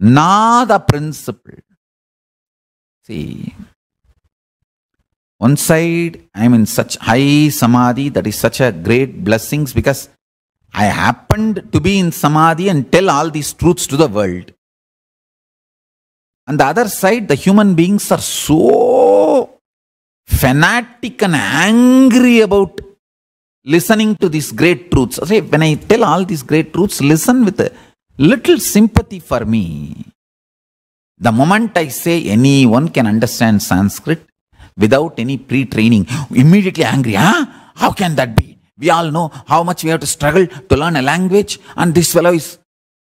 not a principle. See, one side I am in such high samadhi, that is such a great blessings because I happened to be in samadhi and tell all these truths to the world. On the other side, the human beings are so fanatic and angry about listening to these great truths. See, when I tell all these great truths, listen with little sympathy for me. The moment I say anyone can understand Sanskrit without any pre-training, immediately angry, huh? How can that be? We all know how much we have to struggle to learn a language and this fellow is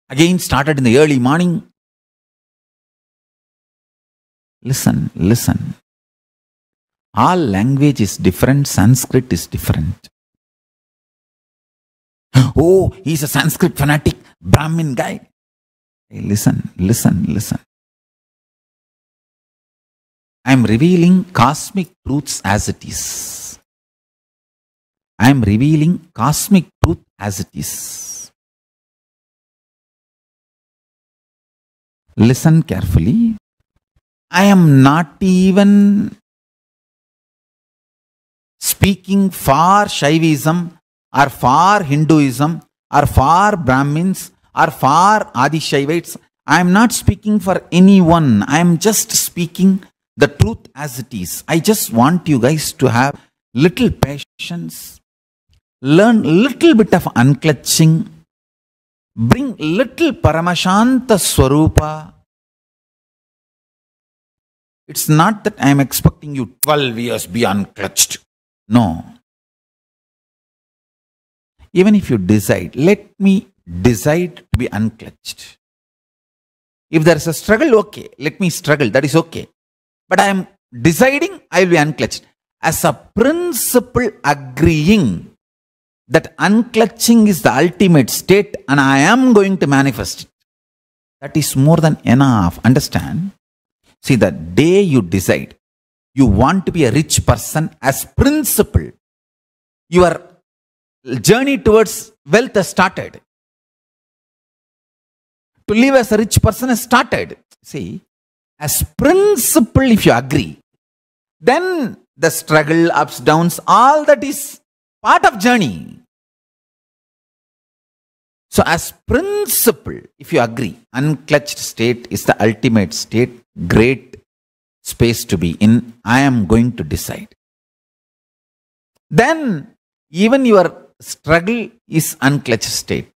again started in the early morning. Listen, listen. All language is different, Sanskrit is different. Oh, he's a Sanskrit fanatic. Brahmin guy. Hey, listen, listen, listen. I am revealing cosmic truths as it is. I am revealing cosmic truth as it is. Listen carefully. I am not even speaking for Shaivism or for Hinduism are for Brahmins or for Adishaivites. I am not speaking for anyone. I am just speaking the truth as it is. I just want you guys to have little patience, learn little bit of unclutching, bring little Paramashanta Swarupa. It's not that I am expecting you 12 years be unclutched. No even if you decide, let me decide to be unclutched. If there is a struggle, okay, let me struggle, that is okay. But I am deciding I will be unclutched. As a principle agreeing that unclutching is the ultimate state and I am going to manifest it. That is more than enough. Understand? See, the day you decide you want to be a rich person as principle, your journey towards wealth has started. To live as a rich person has started. See, as principle, if you agree, then the struggle, ups, downs, all that is part of journey. So, as principle, if you agree, unclutched state is the ultimate state, great space to be in. I am going to decide. Then, even your struggle is unclutched state.